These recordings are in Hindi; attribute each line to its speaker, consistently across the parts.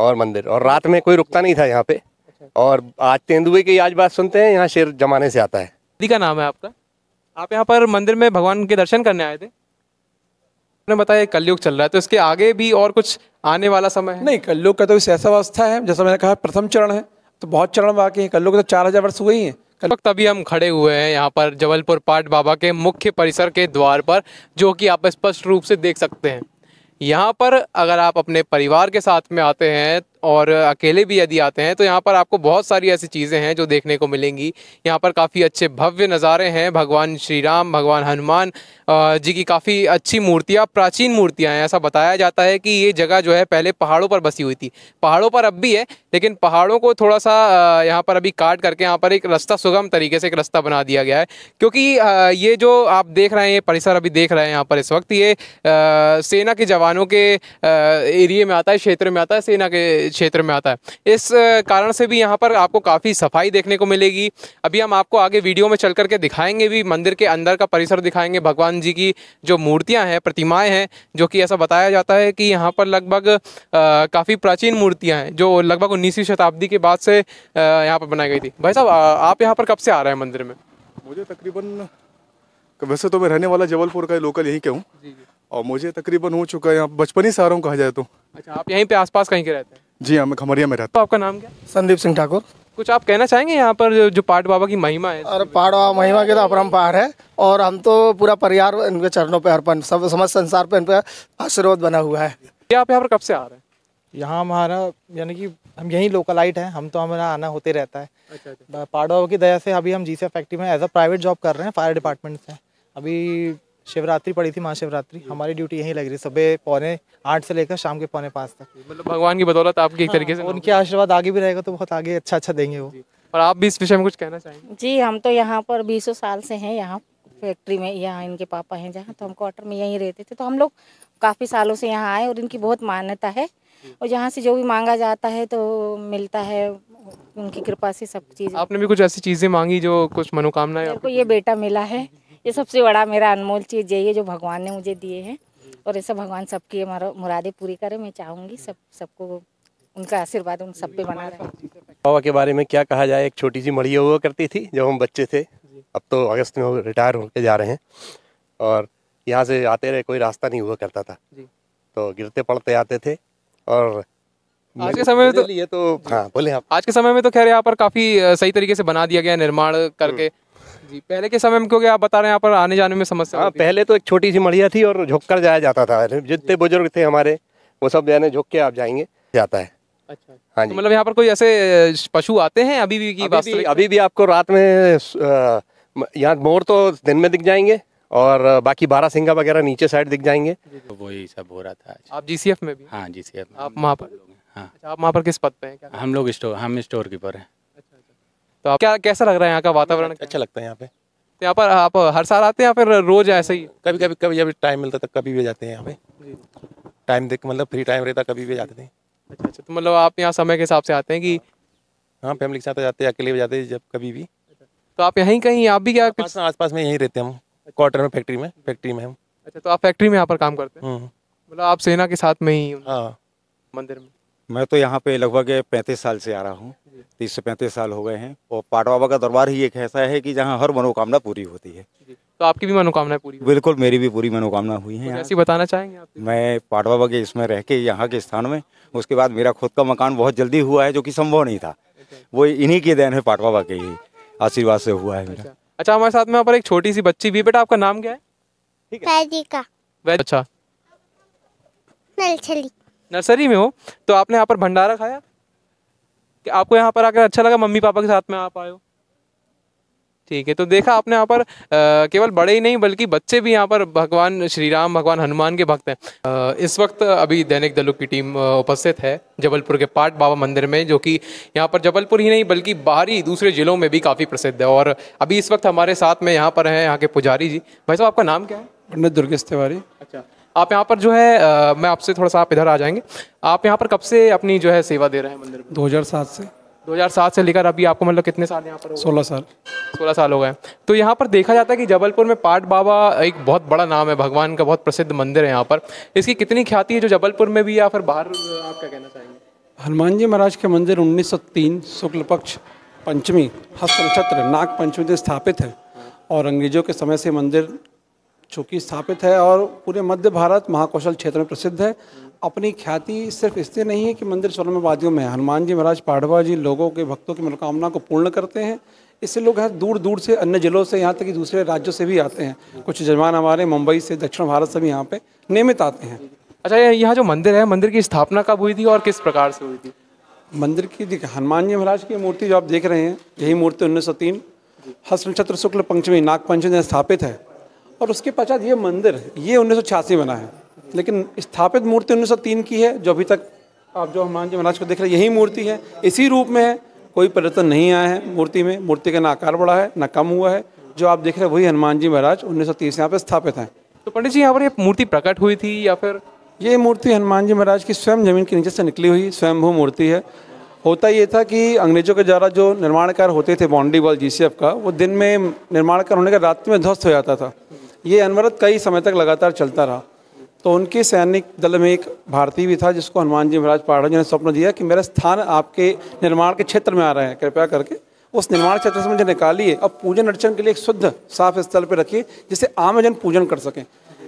Speaker 1: और मंदिर और रात में कोई रुकता नहीं था यहाँ पे अच्छा। और आज तेंदुए की आज बात सुनते हैं यहाँ शेर जमाने से आता है
Speaker 2: का नाम है आपका आप यहाँ पर मंदिर में भगवान के दर्शन करने आए थे आपने
Speaker 1: बताया कलयुग चल रहा है तो इसके आगे भी और कुछ आने वाला समय है नहीं कलयुग का तो इस ऐसा अवस्था है जैसा मैंने कहा प्रथम चरण है तो बहुत चरण बाकी है कलयुग तो चार हजार वर्ष हुए ही हैं
Speaker 2: वक्त अभी हम खड़े हुए हैं यहाँ पर जबलपुर पाट बाबा के मुख्य परिसर के द्वार पर जो कि आप स्पष्ट रूप से देख सकते हैं यहाँ पर अगर आप अपने परिवार के साथ में आते हैं और अकेले भी यदि आते हैं तो यहाँ पर आपको बहुत सारी ऐसी चीज़ें हैं जो देखने को मिलेंगी यहाँ पर काफ़ी अच्छे भव्य नज़ारे हैं भगवान श्री राम भगवान हनुमान जी की काफ़ी अच्छी मूर्तियाँ प्राचीन मूर्तियाँ हैं ऐसा बताया जाता है कि ये जगह जो है पहले पहाड़ों पर बसी हुई थी पहाड़ों पर अब भी है लेकिन पहाड़ों को थोड़ा सा यहाँ पर अभी काट करके यहाँ पर एक रास्ता सुगम तरीके से एक रास्ता बना दिया गया है क्योंकि ये जो आप देख रहे हैं ये परिसर अभी देख रहे हैं यहाँ पर इस वक्त ये सेना के जवानों के एरिए में आता है क्षेत्र में आता है सेना के क्षेत्र में आता है इस कारण से भी यहाँ पर आपको काफ़ी सफाई देखने को मिलेगी अभी हम आपको आगे वीडियो में चल करके दिखाएंगे भी मंदिर के अंदर का परिसर दिखाएंगे भगवान जी की जो मूर्तियाँ हैं प्रतिमाएँ हैं जो कि ऐसा बताया जाता है कि यहाँ पर लगभग काफ़ी प्राचीन मूर्तियाँ हैं जो लगभग उन्नीसवीं शताब्दी के बाद से यहाँ पर बनाई गई थी भाई साहब आप यहाँ पर कब से आ रहे हैं मंदिर में मुझे तकरीबन वैसे तो मैं रहने वाला जबलपुर का लोकल यहीं के हूँ और मुझे तकरीबन हो चुका है यहाँ बचपन ही से आ रहा हूँ कहा जाए तो अच्छा आप यहीं पे आसपास कहीं के रहते हैं जी हम हाँ, खमरिया में रहता तो
Speaker 1: आपका नाम क्या संदीप सिंह ठाकुर
Speaker 2: कुछ आप कहना चाहेंगे यहाँ पर जो, जो पाठ बाबा की
Speaker 1: महिमा है और पाठ बाबा महिमा के तो अपरम्पार है और हम तो पूरा परिवार इनके चरणों पर अर्पण सब समस्त संसार पर इन पर आशीर्वाद बना हुआ है आप यहाँ पर कब से आ रहे हैं यहाँ हमारा
Speaker 2: यानी कि हम लोकल लोकलाइट हैं हम तो हमारा आना होते रहता है अच्छा, अच्छा। की दया से अभी हम जी फैक्ट्री में एज अ प्राइवेट जॉब कर रहे हैं फायर डिपार्टमेंट से अभी शिवरात्रि पड़ी थी महाशिवरात्रि हमारी ड्यूटी यही लग रही सुबह पौने आठ से लेकर शाम के पौने पाँच तक मतलब भगवान की बदौलत आपकी एक तरीके से हाँ, उनके आशीर्वाद आगे भी रहेगा तो बहुत आगे अच्छा अच्छा देंगे वो और आप भी इस विषय में कुछ कहना चाहेंगे
Speaker 1: जी हम तो यहाँ पर बीसों साल से हैं यहाँ फैक्ट्री में यहाँ इनके पापा हैं जहाँ तो हम क्वार्टर में यहीं रहते थे तो हम लोग काफ़ी सालों से यहाँ आए और इनकी बहुत मान्यता है और यहाँ से जो भी मांगा जाता है तो मिलता है उनकी कृपा से सब चीज़ आपने भी कुछ
Speaker 2: ऐसी चीज़ें मांगी जो कुछ मनोकामना है आपको
Speaker 1: ये बेटा मिला है ये सबसे बड़ा मेरा अनमोल चीज़ यही है जो भगवान ने मुझे दिए हैं और ऐसा भगवान सबकी मुरादें पूरी करे मैं चाहूँगी सब सबको उनका आशीर्वाद उन सब पे बना रहे बाबा के बारे में क्या कहा जाए एक छोटी सी मड़िया हुआ करती थी जब हम बच्चे थे अब तो अगस्त में रिटायर होकर जा रहे हैं और यहाँ से आते रहे कोई रास्ता नहीं हुआ करता था तो गिरते पड़ते आते थे और आज के समय में तो ये तो हाँ बोले आप
Speaker 2: आज के समय में तो खैर यहाँ पर काफी सही तरीके से बना दिया गया निर्माण करके हम्म। जी पहले के समय में क्योंकि आप बता रहे हैं यहाँ पर आने जाने में समस्या हाँ पहले तो एक
Speaker 1: छोटी सी मढ़िया थी और झुक कर जाया जाता था जितने बुजुर्ग थे हमारे वो सब जाने झुक के आप जाएंगे जाता है अच्छा हाँ तो जी तो मतलब यहाँ
Speaker 2: पर कोई ऐसे पशु आते हैं अभी भी
Speaker 1: की अभी भी, अभी भी आपको रात में यहाँ मोर तो दिन में दिख जाएंगे और बाकी बारह सिंगा वगैरह नीचे साइड दिख जाएंगे
Speaker 2: वही सब हो रहा था आप जी में भी हाँ जी आप वहाँ पर हाँ अच्छा, आप वहाँ पर किस पद पे हैं हम लोग स्टोर हम स्टोर कीपर हैं तो आप क्या कैसा लग रहा है यहाँ का वातावरण
Speaker 1: अच्छा लगता है यहाँ पे तो
Speaker 2: यहाँ पर आप हर साल आते हैं या फिर रोज ऐसे ही कभी कभी कभी जब टाइम मिलता तब कभी भी जाते हैं यहाँ पे टाइम देख मतलब फ्री टाइम रहता कभी भी जाते थे अच्छा अच्छा तो मतलब आप यहाँ समय के हिसाब से आते हैं कि हाँ फैमिली हाँ, के साथ जाते हैं अकेले भी जाते हैं जब कभी भी तो आप यहीं कहीं आप भी क्या आस पास में यहीं रहते हैं हम क्वार्टर में फैक्ट्री में फैक्ट्री में हम अच्छा तो आप फैक्ट्री में यहाँ पर काम करते हैं हम्म। मतलब आप सेना के साथ में ही हाँ मंदिर में
Speaker 1: मैं तो यहाँ पे लगभग पैंतीस साल से आ रहा हूँ तीस से पैंतीस साल हो गए हैं और पाट बाबा का दरबार ही एक ऐसा है कि जहाँ हर मनोकामना पूरी होती है
Speaker 2: तो आपकी भी मनोकामना पूरी
Speaker 1: बिल्कुल मेरी भी पूरी मनोकामना हुई है ऐसी बताना चाहेंगे आप मैं पाट बाबा के इसमें रह के यहाँ के स्थान में उसके बाद मेरा खुद का मकान बहुत जल्दी हुआ है जो कि संभव नहीं था अच्छा। वो इन्हीं के देन है पाट बाबा के ही आशीर्वाद से हुआ है मेरा अच्छा,
Speaker 2: अच्छा हमारे साथ में यहाँ पर एक छोटी सी बच्ची भी बेटा आपका नाम क्या है
Speaker 1: ठीक है
Speaker 2: अच्छा नर्सरी में हो तो आपने यहाँ पर भंडारा खाया कि आपको यहाँ पर आकर अच्छा लगा मम्मी पापा के साथ में आप आयो हो ठीक है तो देखा आपने यहाँ पर केवल बड़े ही नहीं बल्कि बच्चे भी यहाँ पर भगवान श्री राम भगवान हनुमान के भक्त हैं इस वक्त अभी दैनिक दलों की टीम उपस्थित है जबलपुर के पाट बाबा मंदिर में जो कि यहाँ पर जबलपुर ही नहीं बल्कि बाहरी दूसरे ज़िलों में भी काफ़ी प्रसिद्ध है और अभी इस वक्त हमारे साथ में यहाँ पर हैं यहाँ के पुजारी जी भाई साहब आपका नाम क्या है
Speaker 1: पंडित दुर्गेश तिवारी
Speaker 2: अच्छा आप यहाँ पर जो है आ, मैं आपसे थोड़ा सा आप इधर आ जाएंगे आप यहाँ पर कब से अपनी जो है सेवा दे रहे हैं मंदिर में
Speaker 1: 2007 से
Speaker 2: 2007 से लेकर अभी आपको मतलब कितने साल यहाँ पर सोलह साल सोलह साल हो गए तो यहाँ पर देखा जाता है कि जबलपुर में पाट बाबा एक बहुत बड़ा नाम है भगवान का बहुत प्रसिद्ध मंदिर है यहाँ पर इसकी कितनी ख्याति है जो जबलपुर में भी या फिर बाहर आप क्या कहना चाहेंगे
Speaker 1: हनुमान जी महाराज के मंदिर उन्नीस शुक्ल पक्ष पंचमी हस्त नक्षत्र नाग पंचमी से स्थापित है और अंग्रेजों के समय से मंदिर चूँकि स्थापित है और पूरे मध्य भारत महाकौशल क्षेत्र में प्रसिद्ध है अपनी ख्याति सिर्फ इसलिए नहीं है कि मंदिर सोलह वादियों में हनुमान जी महाराज पाढ़वा जी लोगों के भक्तों की मनोकामना को पूर्ण करते हैं इससे लोग हैं दूर दूर से अन्य जिलों से यहाँ तक कि दूसरे राज्यों से भी आते हैं कुछ जवान हमारे मुंबई से दक्षिण भारत से भी यहाँ पे नियमित आते हैं अच्छा यहाँ जो मंदिर है मंदिर की स्थापना कब हुई थी और किस प्रकार से हुई थी मंदिर की हनुमान जी महाराज की मूर्ति जो आप देख रहे हैं यही मूर्ति उन्नीस सौ तीन हस्त नक्षत्र शुक्ल पंचमी नागपंचमी स्थापित है और उसके पश्चात ये मंदिर ये उन्नीस में बना है लेकिन स्थापित मूर्ति 1903 की है जो अभी तक आप जो हनुमान जी महाराज को देख रहे हैं यही मूर्ति है इसी रूप में है कोई परिवर्तन नहीं आया है मूर्ति में मूर्ति का ना आकार बढ़ा है ना कम हुआ है जो आप देख रहे हैं वही हनुमान जी महाराज उन्नीस सौ यहाँ पर स्थापित हैं तो पंडित जी यहाँ पर ये मूर्ति प्रकट हुई थी या फिर ये मूर्ति हनुमान जी महाराज की स्वयं जमीन के नीचे से निकली हुई स्वयंभू मूर्ति है होता ये था कि अंग्रेजों के द्वारा जो निर्माण कार्य होते थे बाउंड्री वॉल जी का वो दिन में निर्माण कार्य होने का रात में ध्वस्त हो जाता था ये अनवरत कई समय तक लगातार चलता रहा तो उनके सैनिक दल में एक भारतीय भी था जिसको हनुमान जी महाराज पहाड़ जी ने स्वप्न दिया कि मेरा स्थान आपके निर्माण के क्षेत्र में आ रहे हैं कृपया करके उस निर्माण क्षेत्र से मुझे निकालिए अब पूजन अर्चन के लिए एक शुद्ध साफ स्थल पर रखिए जिससे आमजन पूजन कर सकें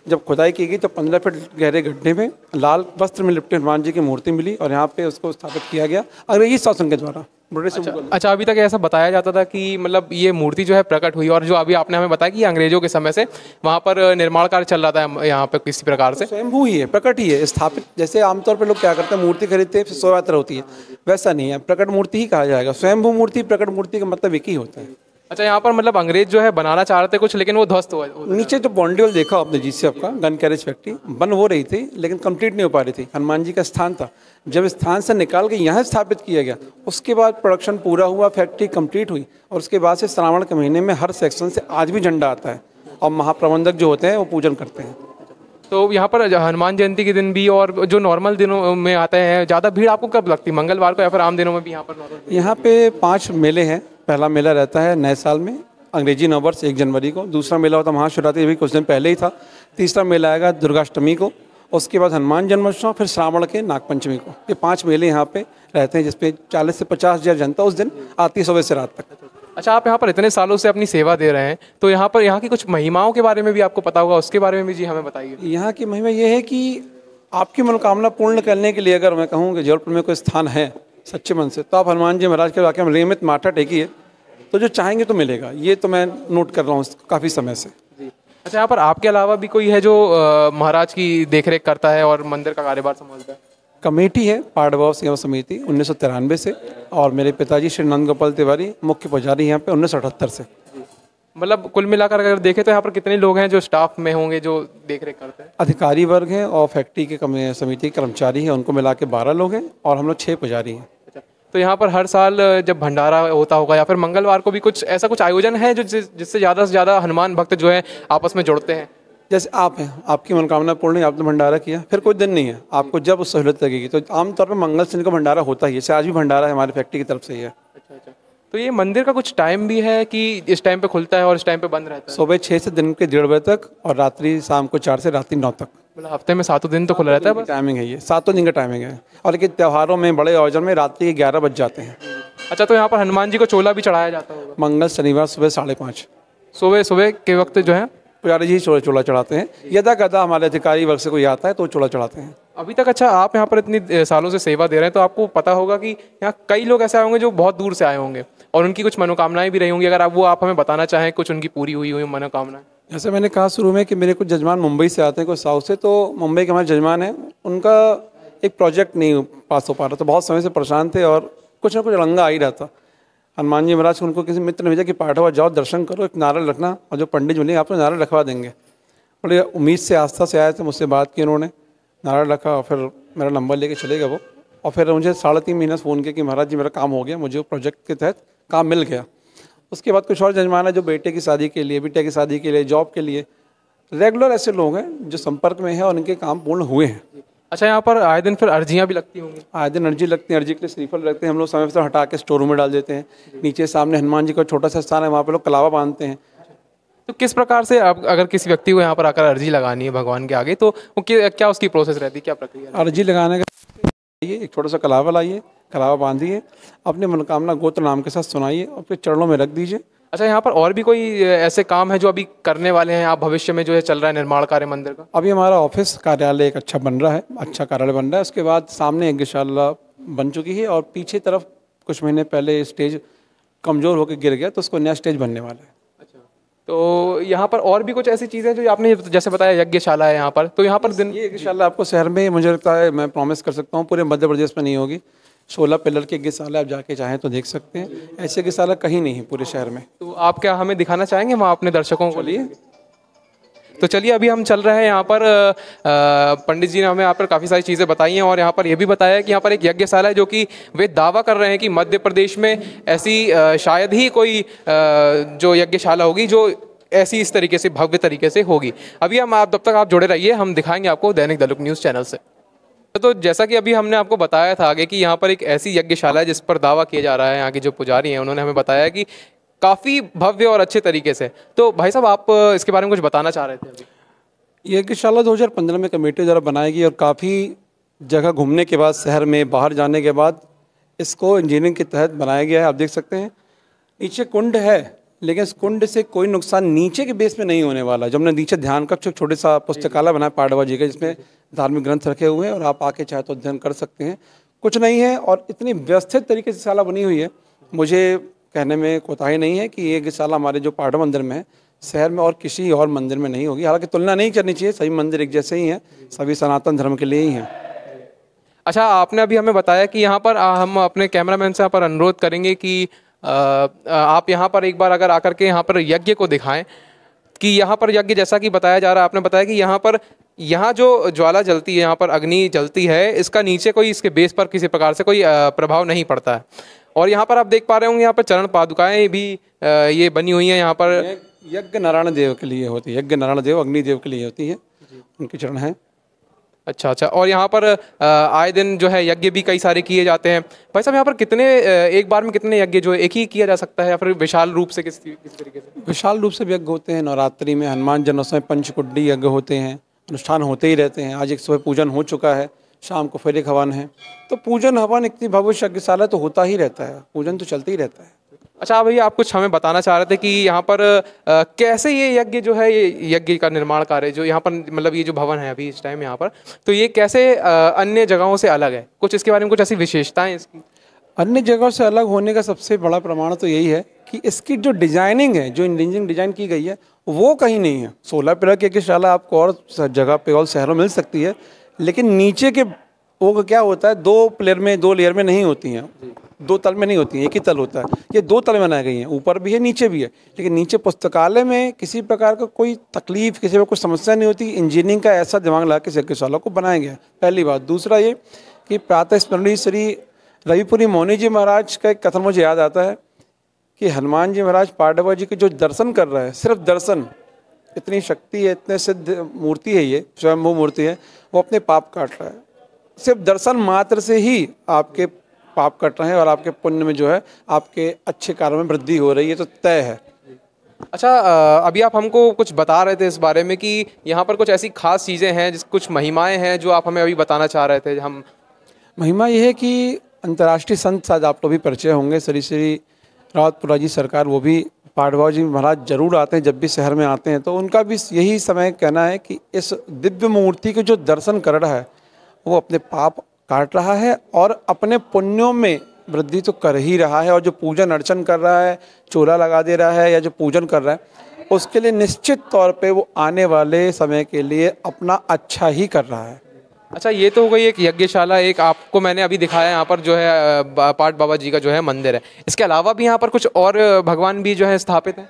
Speaker 1: जब खुदाई की गई तो पंद्रह फीट गहरे गड्ढे में लाल वस्त्र में लिपटे हनुमान जी की मूर्ति मिली और यहाँ पे उसको स्थापित किया गया ये शासन के द्वारा अच्छा,
Speaker 2: अच्छा अभी तक ऐसा बताया जाता था कि मतलब ये मूर्ति जो है प्रकट हुई और जो अभी आपने हमें बताया कि अंग्रेजों के समय से वहाँ पर निर्माण कार्य चल रहा था यहाँ
Speaker 1: पर किसी प्रकार से तो ही हुई है प्रकट ही है स्थापित जैसे आमतौर पर लोग क्या करते हैं मूर्ति खरीदते हैं शोभा होती है वैसा नहीं है प्रकट मूर्ति ही कहा जाएगा स्वयंभू मूर्ति प्रकट मूर्ति का मतलब एक ही होता है
Speaker 2: अच्छा यहाँ पर मतलब अंग्रेज जो है बनाना चाह रहे थे कुछ लेकिन वो ध्वस्त हुआ
Speaker 1: नीचे जो वॉल देखा आपने जिससे आपका गन कैरेज फैक्ट्री बंद हो रही थी लेकिन कंप्लीट नहीं हो पा रही थी हनुमान जी का स्थान था जब स्थान से निकाल के यहाँ स्थापित किया गया उसके बाद प्रोडक्शन पूरा हुआ फैक्ट्री कम्प्लीट हुई और उसके बाद से श्रावण के महीने में हर सेक्शन से आज भी झंडा आता है और महाप्रबंधक जो होते हैं वो पूजन करते हैं
Speaker 2: तो यहाँ पर हनुमान जयंती के दिन भी और जो नॉर्मल दिनों में आते हैं ज़्यादा भीड़ आपको कब लगती है मंगलवार को या फिर आम दिनों में भी यहाँ पर
Speaker 1: यहाँ पे पाँच मेले हैं पहला मेला रहता है नए साल में अंग्रेजी नववर्ष एक जनवरी को दूसरा मेला होता है महाशिवरात्रि भी कुछ दिन पहले ही था तीसरा मेला आएगा दुर्गाष्टमी को उसके बाद हनुमान जन्मोत्सव फिर श्रावण के नागपंचमी को ये पांच मेले यहाँ पे रहते हैं जिसपे चालीस से पचास हज़ार जनता उस दिन आती सुबह से रात तक अच्छा आप यहाँ पर इतने सालों
Speaker 2: से अपनी सेवा दे रहे हैं तो यहाँ पर यहाँ की कुछ महिमाओं के बारे में भी आपको पता होगा उसके बारे में भी जी हमें बताइए
Speaker 1: यहाँ की महिमा ये है कि आपकी मनोकामना पूर्ण करने के लिए अगर मैं कहूँ कि जबलपुर में कोई स्थान है सच्चे मन से तो आप हनुमान जी महाराज के वाक्य में रेमित माठा टेकिए तो जो चाहेंगे तो मिलेगा ये तो मैं नोट कर रहा हूँ काफ़ी समय से अच्छा यहाँ पर आपके अलावा भी कोई है जो
Speaker 2: महाराज की देख करता है और मंदिर का कार्यभार संभालता है
Speaker 1: कमेटी है पाड़भाव सेवा समिति उन्नीस से और मेरे पिताजी श्री नंद गोपाल तिवारी मुख्य पुजारी यहाँ पे उन्नीस से
Speaker 2: मतलब कुल मिलाकर अगर देखें तो यहाँ पर कितने लोग हैं जो स्टाफ में होंगे जो देख रेख करते हैं
Speaker 1: अधिकारी वर्ग हैं और फैक्ट्री के समिति के कर्मचारी हैं उनको मिला के बारह लोग हैं और हम लोग छः पुजारी हैं अच्छा,
Speaker 2: तो यहाँ पर हर साल जब भंडारा होता होगा या फिर मंगलवार को भी कुछ ऐसा कुछ आयोजन
Speaker 1: है जो जिससे ज़्यादा से ज़्यादा हनुमान भक्त जो है आपस में जुड़ते हैं जैसे आप हैं आपकी मनोकामना पूर्ण है आपने भंडारा किया फिर कोई दिन नहीं है आपको जब उस सहूलत लगेगी तो आमतौर पर मंगल सिंह का भंडारा होता ही है आज भी भंडारा है हमारी फैक्ट्री की तरफ से ही है अच्छा अच्छा तो ये मंदिर का कुछ टाइम भी है कि इस टाइम पे खुलता है और इस टाइम पे बंद रहता है सुबह छः से दिन के डेढ़ बजे तक और रात्रि शाम को चार से रात्रि नौ तक मतलब हफ्ते में सातों दिन तो खुला रहता है टाइमिंग है ये सातों दिन का टाइमिंग है और लेकिन त्योहारों में बड़े औजन में रात्रि के ग्यारह बज जाते हैं अच्छा तो यहाँ पर हनुमान जी को चोला भी चढ़ाया जाता है मंगल शनिवार सुबह साढ़े पाँच सुबह सुबह के वक्त जो है पुजारी जी चोला चोला चढ़ाते हैं यदा कदा हमारे अधिकारी वर्ग से कोई आता है तो चोला चढ़ाते हैं
Speaker 2: अभी तक अच्छा आप यहाँ पर इतनी सालों से सेवा दे रहे हैं तो आपको पता होगा कि यहाँ कई लोग ऐसे आए होंगे जो बहुत दूर से आए होंगे और उनकी कुछ मनोकामनाएं भी रही होंगी अगर आप वो आप हमें बताना चाहें कुछ उनकी पूरी हुई हुई मनोकामनाएं
Speaker 1: जैसे मैंने कहा शुरू में कि मेरे कुछ जजमान मुंबई से आते हैं कुछ साउथ से तो मुंबई के हमारे जजमान हैं उनका एक प्रोजेक्ट नहीं पास हो पा रहा था बहुत समय से परेशान थे और कुछ ना कुछ रंगा आ ही रहा था हनुमान जी महाराज उनको किसी मित्र ने भेजा कि हुआ जाओ दर्शन करो एक नारा रखना और जो पंडित जी ने आपको तो नारा रखवा देंगे बड़े उम्मीद से आस्था से आए थे मुझसे बात की उन्होंने नारा रखा और फिर मेरा नंबर लेके चले गए वो और फिर मुझे साढ़े तीन महीने फ़ोन किया कि महाराज जी मेरा काम हो गया मुझे प्रोजेक्ट के तहत काम मिल गया उसके बाद कुछ और जजमान है जो बेटे की शादी के लिए बेटे की शादी के लिए जॉब के लिए रेगुलर ऐसे लोग हैं जो संपर्क में हैं और उनके काम पूर्ण हुए हैं अच्छा यहाँ पर आए दिन फिर अर्जियाँ भी लगती होंगी आए दिन अर्जी लगती हैं अर्जी के लिए श्रीफल रखते हैं हम लोग समय पर हटा के स्टोर रूम में डाल देते हैं नीचे सामने हनुमान जी का छोटा सा स्थान है वहाँ पर लोग कलावा बांधते हैं
Speaker 2: तो किस प्रकार से आप अगर किसी व्यक्ति को यहाँ पर आकर अर्जी लगानी है भगवान के आगे तो क्या उसकी प्रोसेस रहती है क्या प्रक्रिया
Speaker 1: अर्जी लगाने का एक छोटा सा कलावा लाइए करावा बांधिए अपनी मनोकामना गोत्र नाम के साथ सुनाइए और फिर चरणों में रख दीजिए अच्छा यहाँ पर
Speaker 2: और भी कोई ऐसे काम है जो अभी करने वाले हैं आप भविष्य में जो है चल रहा है निर्माण कार्य मंदिर का
Speaker 1: अभी हमारा ऑफिस कार्यालय एक अच्छा बन रहा है अच्छा कार्यालय बन रहा है उसके बाद सामने एक गशाला बन चुकी है और पीछे तरफ कुछ महीने पहले स्टेज कमज़ोर होकर गिर गया तो उसको नया स्टेज बनने वाला है अच्छा, तो यहाँ पर और भी कुछ ऐसी चीज़ें हैं जो आपने जैसे बताया यज्ञशाला है यहाँ पर तो यहाँ पर दिन ये यज्ञशाला आपको शहर में मुझे लगता है मैं प्रॉमिस कर सकता हूँ पूरे मध्य प्रदेश में नहीं होगी सोलह पिलर की गिरसाला आप जाके चाहें तो देख सकते हैं ऐसे गिरसाला कहीं नहीं है पूरे शहर में तो आप
Speaker 2: क्या हमें दिखाना चाहेंगे वहाँ अपने दर्शकों को लिए
Speaker 1: तो चलिए अभी हम चल रहे हैं यहाँ पर
Speaker 2: पंडित जी ने हमें यहाँ पर काफ़ी सारी चीज़ें बताई हैं और यहाँ पर यह भी बताया है कि यहाँ पर एक यज्ञशाला है जो कि वे दावा कर रहे हैं कि मध्य प्रदेश में ऐसी शायद ही कोई जो यज्ञशाला होगी जो ऐसी इस तरीके से भव्य तरीके से होगी अभी हम आप तब तक आप जुड़े रहिए हम दिखाएंगे आपको दैनिक दलुक न्यूज़ चैनल से तो जैसा कि अभी हमने आपको बताया था आगे कि यहाँ पर एक ऐसी यज्ञशाला है जिस पर दावा किया जा रहा है यहाँ के जो पुजारी हैं उन्होंने हमें बताया कि काफ़ी भव्य और अच्छे तरीके से
Speaker 1: तो भाई साहब आप इसके बारे में कुछ बताना चाह रहे थे अभी यज्ञशाला दो में कमेटी द्वारा बनाई गई और काफ़ी जगह घूमने के बाद शहर में बाहर जाने के बाद इसको इंजीनियरिंग के तहत बनाया गया है आप देख सकते हैं नीचे कुंड है लेकिन इस कुंड से कोई नुकसान नीचे के बेस में नहीं होने वाला जब हमने नीचे ध्यान कक्ष एक छोटे सा पुस्तकालय बनाया पाडवा जी का जिसमें धार्मिक ग्रंथ रखे हुए हैं और आप आके चाहे तो अध्ययन कर सकते हैं कुछ नहीं है और इतनी व्यवस्थित तरीके से शाला बनी हुई है मुझे कहने में कोताही नहीं है कि ये शाला हमारे जो पाडवा मंदिर में है शहर में और किसी और मंदिर में नहीं होगी हालांकि तुलना नहीं करनी चाहिए सभी मंदिर एक जैसे ही हैं सभी सनातन धर्म के लिए ही हैं अच्छा आपने अभी हमें बताया कि यहाँ पर
Speaker 2: हम अपने कैमरामैन से यहाँ पर अनुरोध करेंगे कि आप यहाँ पर एक बार अगर आकर के यहाँ पर यज्ञ को दिखाएं कि यहाँ पर यज्ञ जैसा कि बताया जा रहा है आपने बताया कि यहाँ पर यहाँ जो ज्वाला जलती है यहाँ पर अग्नि जलती है इसका नीचे कोई इसके बेस पर किसी प्रकार से कोई प्रभाव नहीं पड़ता है और यहाँ पर आप देख पा रहे होंगे यहाँ पर चरण पादुकाएं भी ये बनी हुई हैं यहाँ पर यज्ञ नारायण देव के लिए होती है यज्ञ नारायण देव अग्निदेव के लिए होती है उनके चरण है अच्छा अच्छा और यहाँ पर आए दिन जो है यज्ञ भी कई सारे किए जाते हैं भाई साहब यहाँ पर कितने एक बार में कितने यज्ञ जो है एक ही किया जा सकता है या फिर विशाल रूप से किस किस तरीके
Speaker 1: से विशाल रूप से यज्ञ होते हैं नवरात्रि में हनुमान जन्मोत्सव में पंचकुड्डी यज्ञ होते हैं अनुष्ठान होते ही रहते हैं आज एक सुबह पूजन हो चुका है शाम को फिर एक हवन है तो पूजन हवन इतनी भविष्य यज्ञशाला तो होता ही रहता है पूजन तो चलता ही रहता है अच्छा भैया आप कुछ हमें बताना चाह रहे थे कि यहाँ
Speaker 2: पर आ, कैसे ये यज्ञ जो है ये यज्ञ का निर्माण कार्य जो यहाँ पर मतलब ये जो भवन है अभी इस टाइम यहाँ पर तो ये कैसे आ, अन्य जगहों से अलग है कुछ इसके बारे में कुछ ऐसी विशेषताएं इसकी
Speaker 1: अन्य जगहों से अलग होने का सबसे बड़ा प्रमाण तो यही है कि इसकी जो डिजाइनिंग है जो इंजीनियरिंग डिजाइन की गई है वो कहीं नहीं है सोलह पिलर की यज्ञशाला आपको और जगह पे और शहरों मिल सकती है लेकिन नीचे के वो क्या होता है दो प्लेयर में दो लेयर में नहीं होती हैं दो तल में नहीं होती हैं एक ही तल होता है ये दो तल में बनाई गई हैं ऊपर भी है नीचे भी है लेकिन नीचे पुस्तकालय में किसी प्रकार का कोई तकलीफ किसी में कोई समस्या नहीं होती इंजीनियरिंग का ऐसा दिमाग लगा के यज्ञशाला को बनाया गया पहली बात दूसरा ये कि प्रातः स्मरणी श्री रविपुरी मौनी जी महाराज का एक कथन मुझे याद आता है कि हनुमान जी महाराज पांडवा जी के जो दर्शन कर रहे हैं सिर्फ दर्शन इतनी शक्ति है इतने सिद्ध मूर्ति है ये स्वयंभू मूर्ति है वो अपने पाप काट रहा है सिर्फ दर्शन मात्र से ही आपके पाप कट रहे हैं और आपके पुण्य में जो है आपके अच्छे कार्यों में वृद्धि हो रही है तो तय है
Speaker 2: अच्छा अभी आप हमको कुछ बता रहे थे इस बारे में कि यहाँ पर कुछ ऐसी खास चीज़ें हैं जिस कुछ महिमाएं हैं जो आप हमें अभी बताना चाह रहे थे हम
Speaker 1: महिमा यह है कि अंतर्राष्ट्रीय संत शायद आप लोग तो भी परिचय होंगे श्री श्री रावतपुरा जी सरकार वो भी पाडवा जी महाराज जरूर आते हैं जब भी शहर में आते हैं तो उनका भी यही समय कहना है कि इस दिव्य मूर्ति के जो दर्शन कर रहा है वो अपने पाप काट रहा है और अपने पुण्यों में वृद्धि तो कर ही रहा है और जो पूजन अर्चन कर रहा है चोला लगा दे रहा है या जो पूजन कर रहा है उसके लिए निश्चित तौर पे वो आने वाले समय के लिए अपना अच्छा ही कर रहा है
Speaker 2: अच्छा ये तो हो गई एक यज्ञशाला एक आपको मैंने अभी दिखाया यहाँ पर जो है पाठ बाबा जी का जो है मंदिर है इसके अलावा भी यहाँ पर कुछ और भगवान भी जो है स्थापित हैं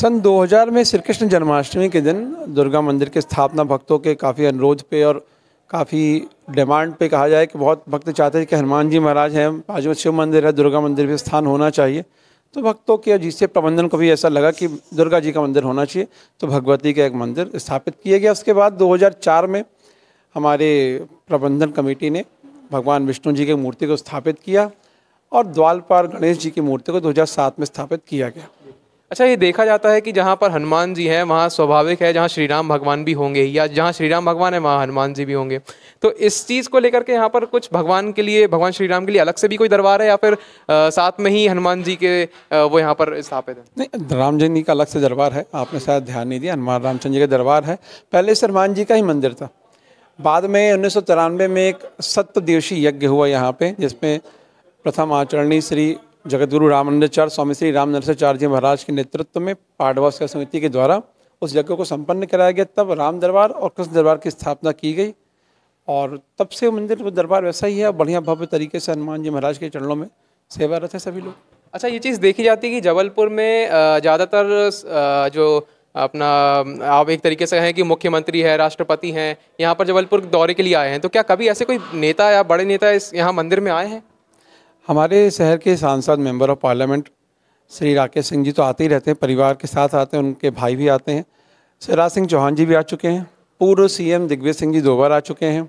Speaker 1: सन 2000 में श्री कृष्ण जन्माष्टमी के दिन दुर्गा मंदिर की स्थापना भक्तों के काफ़ी अनुरोध पे और काफ़ी डिमांड पे कहा जाए कि बहुत भक्त चाहते हैं कि हनुमान जी महाराज हैं आज में शिव मंदिर है दुर्गा मंदिर भी स्थान होना चाहिए तो भक्तों के जिससे प्रबंधन को भी ऐसा लगा कि दुर्गा जी का मंदिर होना चाहिए तो भगवती का एक मंदिर स्थापित किया गया उसके बाद 2004 में हमारे प्रबंधन कमेटी ने भगवान विष्णु जी की मूर्ति को स्थापित किया और द्वालपार गणेश जी की मूर्ति को दो में स्थापित किया गया अच्छा ये देखा
Speaker 2: जाता है कि जहाँ पर हनुमान जी हैं वहाँ स्वाभाविक है जहाँ श्री राम भगवान भी होंगे या जहाँ श्री राम भगवान है वहाँ हनुमान जी भी होंगे तो इस चीज़ को लेकर के यहाँ पर कुछ भगवान के लिए भगवान श्री राम के लिए अलग से भी कोई दरबार है या फिर आ, साथ में ही हनुमान जी के आ, वो यहाँ पर स्थापित है
Speaker 1: नहीं राम जी का अलग से दरबार है आपने शायद ध्यान नहीं दिया हनुमान रामचंद्र जी का दरबार है पहले से हनुमान जी का ही मंदिर था बाद में उन्नीस में एक सत्य दिवसीय यज्ञ हुआ यहाँ पे जिसमें प्रथम आचरणी श्री जगतगुरु रामानंदाचार्य स्वामी श्री राम नरसाचार्य जी महाराज के नेतृत्व में पाडवा सेवा समिति के द्वारा उस यज्ञ को संपन्न कराया गया तब राम दरबार और कृष्ण दरबार की स्थापना की गई और तब से मंदिर दरबार वैसा ही है बढ़िया भव्य तरीके से हनुमान जी महाराज के चरणों में सेवारत है सभी लोग
Speaker 2: अच्छा ये चीज़ देखी जाती है कि जबलपुर में ज़्यादातर जो अपना आप एक तरीके से कहें कि मुख्यमंत्री है राष्ट्रपति हैं यहाँ पर जबलपुर दौरे के लिए आए हैं तो क्या कभी ऐसे कोई नेता या बड़े नेता इस यहाँ मंदिर में आए हैं
Speaker 1: हमारे शहर के सांसद member of parliament Shri Rakesh Singh ji तो आते ही रहते हैं परिवार के साथ आते हैं उनके भाई भी आते हैं शिवराज सिंह चौहान जी भी आ चुके हैं पूर्व सीएम दिग्विजय सिंह जी दो बार आ चुके हैं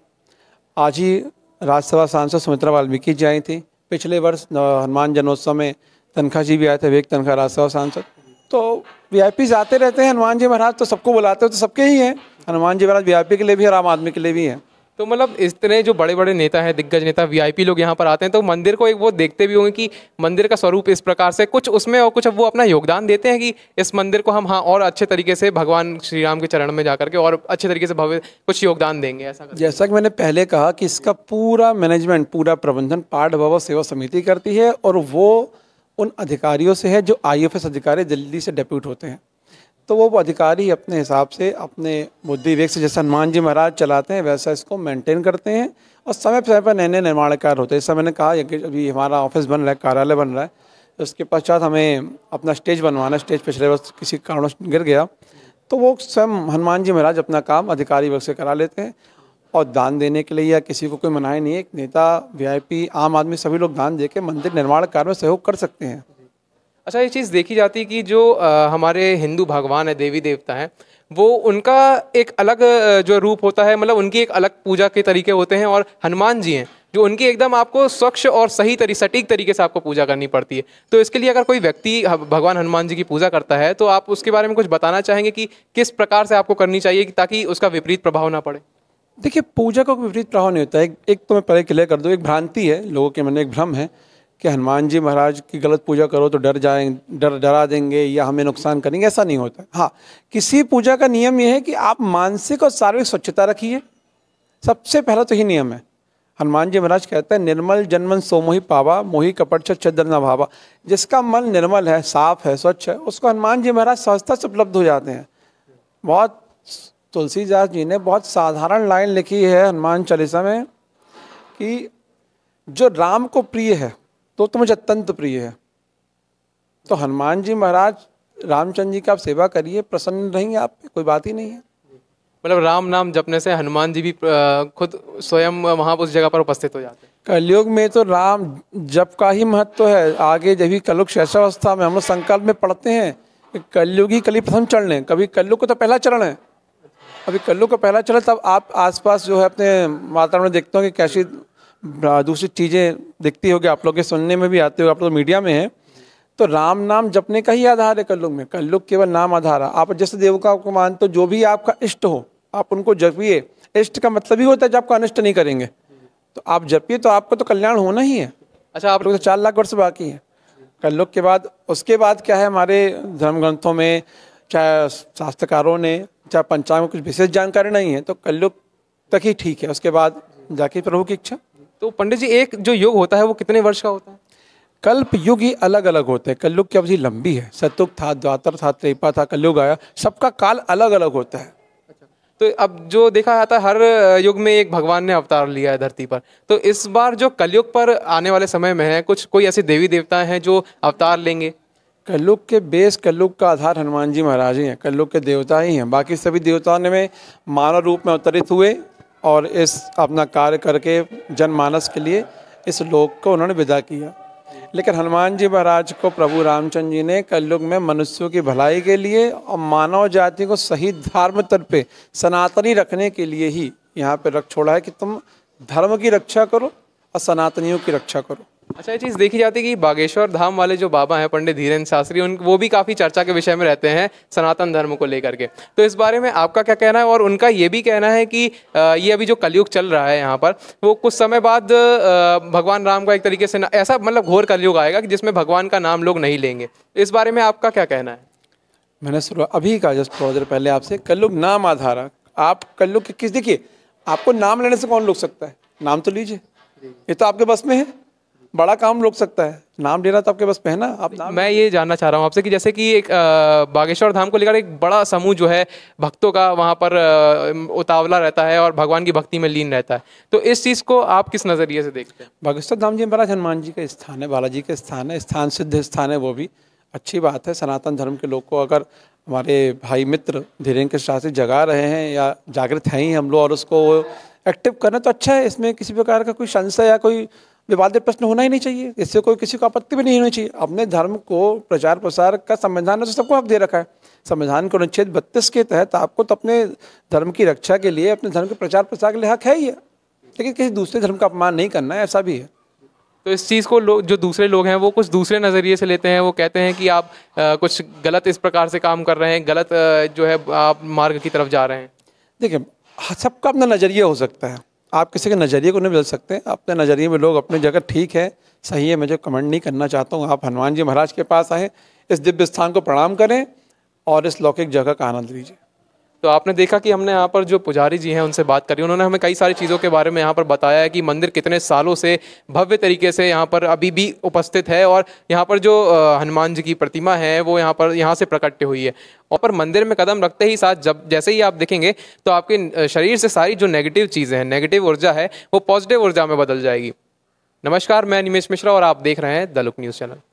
Speaker 1: आज ही राज्यसभा सांसद सुमित्रा वाल्मीकि जी आई थी पिछले वर्ष हनुमान जन्मोत्सव में तनखा जी भी आए थे विवेक तनखा राज्यसभा सांसद तो वी आते रहते हैं हनुमान जी महाराज तो सबको बुलाते हो तो सबके ही हैं हनुमान जी महाराज वी के लिए भी और आम आदमी के लिए भी हैं
Speaker 2: तो मतलब इस तरह जो बड़े बड़े नेता हैं दिग्गज नेता वीआईपी लोग यहाँ पर आते हैं तो मंदिर को एक वो देखते भी होंगे कि मंदिर का स्वरूप इस प्रकार से कुछ उसमें और कुछ अब वो अपना योगदान देते हैं कि इस मंदिर को हम हाँ और अच्छे तरीके से भगवान श्री राम के चरण में जा करके और अच्छे तरीके से भव्य कुछ योगदान देंगे ऐसा
Speaker 1: जैसा कि मैंने पहले कहा कि इसका पूरा मैनेजमेंट पूरा प्रबंधन पाठ भव सेवा समिति करती है और वो उन अधिकारियों से है जो आई अधिकारी जल्दी से डेप्यूट होते हैं तो वो अधिकारी अपने हिसाब से अपने मुद्दे विवेक से जैसे हनुमान जी महाराज चलाते हैं वैसा इसको मेंटेन करते हैं और समय समय पर नए नए निर्माण कार्य होते हैं जैसा मैंने कहा कि अभी हमारा ऑफिस बन रहा है कार्यालय बन रहा है तो उसके पश्चात हमें अपना स्टेज बनवाना स्टेज पिछले वर्ष किसी कारणों गिर गया तो वो स्वयं हनुमान जी महाराज अपना काम अधिकारी वर्ग से करा लेते हैं और दान देने के लिए या किसी को कोई मनाही नहीं है एक नेता वी आम आदमी सभी लोग दान दे के मंदिर निर्माण कार्य में सहयोग कर सकते हैं
Speaker 2: अच्छा ये चीज़ देखी जाती है कि जो हमारे हिंदू भगवान है देवी देवता हैं वो उनका एक अलग जो रूप होता है मतलब उनकी एक अलग पूजा के तरीके होते हैं और हनुमान जी हैं जो उनकी एकदम आपको स्वच्छ और सही तरी सटीक तरीके से आपको पूजा करनी पड़ती है तो इसके लिए अगर कोई व्यक्ति भगवान हनुमान जी की पूजा करता है तो आप उसके बारे में कुछ बताना चाहेंगे कि किस प्रकार से आपको करनी चाहिए ताकि उसका विपरीत प्रभाव ना पड़े
Speaker 1: देखिए पूजा का विपरीत प्रभाव नहीं होता है एक, एक तो मैं पहले क्लियर कर दूँ एक भ्रांति है लोगों के मन में एक भ्रम है कि हनुमान जी महाराज की गलत पूजा करो तो डर जाएंगे डर डरा देंगे या हमें नुकसान करेंगे ऐसा नहीं होता हाँ किसी पूजा का नियम यह है कि आप मानसिक और शारीरिक स्वच्छता रखिए सबसे पहला तो ही नियम है हनुमान जी महाराज कहते हैं निर्मल जनमन सोमोही पावा मोही कपट छदर न भावा जिसका मन निर्मल है साफ है स्वच्छ है उसको हनुमान जी महाराज सहजता से उपलब्ध हो जाते हैं बहुत तुलसीदास जी ने बहुत साधारण लाइन लिखी है हनुमान चालीसा में कि जो राम को प्रिय है तो तो मुझे अत्यंत प्रिय है तो हनुमान जी महाराज रामचंद्र जी का आप सेवा करिए प्रसन्न रहेंगे आप पे कोई बात ही नहीं है
Speaker 2: मतलब राम नाम जपने से हनुमान जी भी खुद स्वयं वहाँ उस जगह पर उपस्थित हो जाते हैं
Speaker 1: कलयुग में तो राम जप का ही महत्व तो है आगे जब भी कलयुग शैशावस्था में हम लोग संकल्प में पढ़ते हैं कि कलयुग ही कली प्रथम चरण है कभी कलयुग को तो पहला चरण है अभी कलयुग का पहला चरण तब आप आसपास जो है अपने वातावरण देखते हो कि कैसी दूसरी चीज़ें दिखती होगी आप लोग के सुनने में भी आते हो आप लोग मीडिया में हैं तो राम नाम जपने का ही आधार है कल्लुग में कल्लुग केवल नाम आधार है आप जैसे देवका को मानते हो जो भी आपका इष्ट हो आप उनको जपिए इष्ट का मतलब ही होता है जब आपको अनिष्ट नहीं करेंगे तो आप जपिए तो आपको तो कल्याण होना ही है अच्छा आप लोग तो चार लाख वर्ष बाकी है कल्लुग के बाद उसके बाद क्या है हमारे धर्म ग्रंथों में चाहे शास्त्रकारों ने चाहे पंचांग में कुछ विशेष जानकारी नहीं है तो कल्लुग तक ही ठीक है उसके बाद जाके प्रभु की इच्छा तो पंडित जी एक जो योग होता है वो कितने वर्ष का होता है कल्प युग ही अलग अलग होते हैं कलयुग की अवधि लंबी है सतुग था द्वातर था त्रेपा था कलयुग आया सबका काल अलग अलग होता है अच्छा। तो अब जो देखा जाता है
Speaker 2: हर युग में एक भगवान ने अवतार लिया है धरती पर तो इस बार जो कलयुग पर आने वाले समय में है कुछ कोई ऐसे देवी देवता हैं जो अवतार लेंगे
Speaker 1: कलयुग के बेस कलयुग का आधार हनुमान जी महाराज ही हैं कलयुग के देवता ही हैं बाकी सभी देवताओं ने में मानव रूप में अवतरित हुए और इस अपना कार्य करके जनमानस के लिए इस लोक को उन्होंने विदा किया लेकिन हनुमान जी महाराज को प्रभु रामचंद्र जी ने कलयुग में मनुष्यों की भलाई के लिए और मानव जाति को सही धर्म तट पे सनातनी रखने के लिए ही यहाँ पे रख छोड़ा है कि तुम धर्म की रक्षा करो और सनातनियों की रक्षा करो
Speaker 2: अच्छा ये चीज़ देखी जाती है कि बागेश्वर धाम वाले जो बाबा हैं पंडित धीरेन्द्र शास्त्री उन वो भी काफ़ी चर्चा के विषय में रहते हैं सनातन धर्म को लेकर के तो इस बारे में आपका क्या कहना है और उनका ये भी कहना है कि ये अभी जो कलयुग चल रहा है यहाँ पर वो कुछ समय बाद भगवान राम का एक तरीके से ऐसा मतलब घोर कलयुग आएगा कि जिसमें भगवान का नाम लोग नहीं लेंगे इस बारे में आपका क्या कहना है
Speaker 1: मैंने अभी कहा जस्ट थोड़ा देर पहले आपसे कलयुग नाम आधारा आप कलयुग किस देखिए आपको नाम लेने से कौन रोक सकता है नाम तो लीजिए ये तो आपके बस में है बड़ा काम रोक सकता है नाम लेना तो आपके बस पहना आप नाम
Speaker 2: मैं ये जानना चाह रहा हूँ आपसे कि जैसे कि एक बागेश्वर धाम को लेकर एक बड़ा समूह जो है भक्तों का वहाँ पर उतावला रहता है और भगवान
Speaker 1: की भक्ति में लीन रहता है तो इस चीज़ को आप किस नज़रिए से देखते हैं बागेश्वर धाम जी महाराज हनुमान जी का स्थान है बालाजी का स्थान है स्थान सिद्ध स्थान है वो भी अच्छी बात है सनातन धर्म के लोग को अगर हमारे भाई मित्र धीरेन्द्र साथ जगा रहे हैं या जागृत हैं ही हम लोग और उसको एक्टिव करें तो अच्छा है इसमें किसी प्रकार का कोई संशय या कोई विवादित प्रश्न होना ही नहीं चाहिए इससे कोई किसी को आपत्ति भी नहीं होनी चाहिए अपने धर्म को प्रचार प्रसार का संविधान ने तो सबको हक दे रखा है संविधान के अनुच्छेद बत्तीस के तहत आपको तो अपने धर्म की रक्षा के लिए अपने धर्म के प्रचार प्रसार के लिए हक है ही है लेकिन किसी दूसरे धर्म का अपमान नहीं करना है ऐसा भी है तो इस चीज़ को
Speaker 2: लोग जो दूसरे लोग हैं वो कुछ दूसरे नज़रिए से लेते हैं वो कहते हैं कि आप आ, कुछ गलत इस प्रकार से काम कर रहे हैं गलत आ, जो है आप मार्ग की तरफ जा रहे हैं
Speaker 1: देखिए सबका अपना नज़रिया हो सकता है आप किसी के नज़रिए को नहीं बदल सकते अपने नज़रिए में लोग अपनी जगह ठीक है सही है मैं जो कमेंट नहीं करना चाहता हूँ आप हनुमान जी महाराज के पास आएँ इस दिव्य स्थान को प्रणाम करें और इस लौकिक जगह का आनंद लीजिए
Speaker 2: तो आपने देखा कि हमने यहाँ पर जो पुजारी जी हैं उनसे बात करी उन्होंने हमें कई सारी चीज़ों के बारे में यहाँ पर बताया है कि मंदिर कितने सालों से भव्य तरीके से यहाँ पर अभी भी उपस्थित है और यहाँ पर जो हनुमान जी की प्रतिमा है वो यहाँ पर यहाँ से प्रकट हुई है और पर मंदिर में कदम रखते ही साथ जब जैसे ही आप देखेंगे तो आपके शरीर से सारी जो नेगेटिव चीज़ें हैं नेगेटिव ऊर्जा है वो पॉजिटिव ऊर्जा में बदल जाएगी नमस्कार मैं निमेश मिश्रा और आप देख रहे हैं द लुक न्यूज़ चैनल